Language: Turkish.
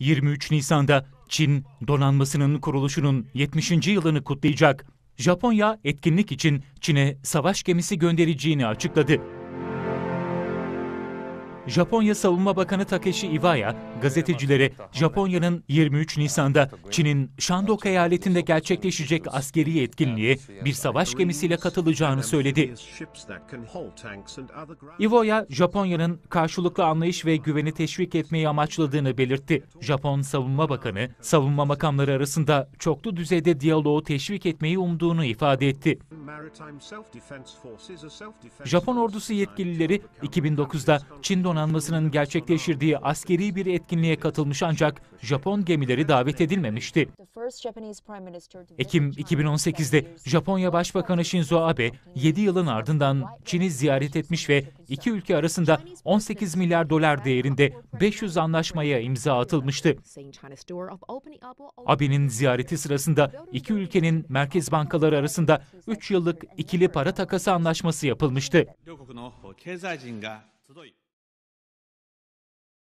23 Nisan'da Çin donanmasının kuruluşunun 70. yılını kutlayacak. Japonya etkinlik için Çin'e savaş gemisi göndereceğini açıkladı. Japonya Savunma Bakanı Takeshi Iwaya gazetecilere Japonya'nın 23 Nisan'da Çin'in Shandong eyaletinde gerçekleşecek askeri etkinliğe bir savaş gemisiyle katılacağını söyledi. Iwaya, Japonya'nın karşılıklı anlayış ve güveni teşvik etmeyi amaçladığını belirtti. Japon Savunma Bakanı, savunma makamları arasında çoklu düzeyde diyaloğu teşvik etmeyi umduğunu ifade etti. Japon ordusu yetkilileri 2009'da Çin donanmasının gerçekleştirdiği askeri bir etkinliğe katılmış ancak Japon gemileri davet edilmemişti. Ekim 2018'de Japonya Başbakanı Shinzo Abe 7 yılın ardından Çin'i ziyaret etmiş ve iki ülke arasında 18 milyar dolar değerinde 500 anlaşmaya imza atılmıştı. Abe'nin ziyareti sırasında iki ülkenin merkez bankaları arasında 3 yıl yıllık ikili para takası anlaşması yapılmıştı.